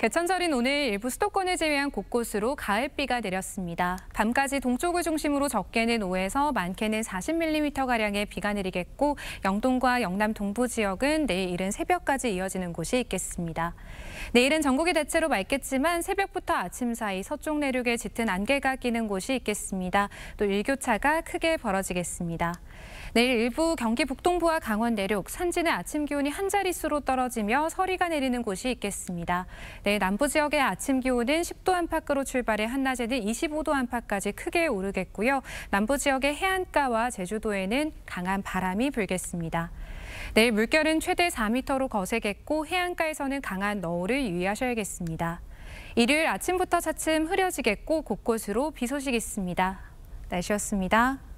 개천절인 오늘 일부 수도권을 제외한 곳곳으로 가을비가 내렸습니다. 밤까지 동쪽을 중심으로 적게는 5에서 많게는 40mm가량의 비가 내리겠고 영동과 영남 동부 지역은 내일 이른 새벽까지 이어지는 곳이 있겠습니다. 내일은 전국이 대체로 맑겠지만 새벽부터 아침 사이 서쪽 내륙에 짙은 안개가 끼는 곳이 있겠습니다. 또 일교차가 크게 벌어지겠습니다. 내일 일부 경기 북동부와 강원 내륙, 산지는 아침 기온이 한 자릿수로 떨어지며 서리가 내리는 곳이 있겠습니다. 내일 남부 지역의 아침 기온은 10도 안팎으로 출발해 한낮에는 25도 안팎까지 크게 오르겠고요. 남부 지역의 해안가와 제주도에는 강한 바람이 불겠습니다. 내일 물결은 최대 4m로 거세겠고 해안가에서는 강한 너울을 유의하셔야겠습니다. 일요일 아침부터 차츰 흐려지겠고 곳곳으로 비 소식 있습니다. 날씨였습니다.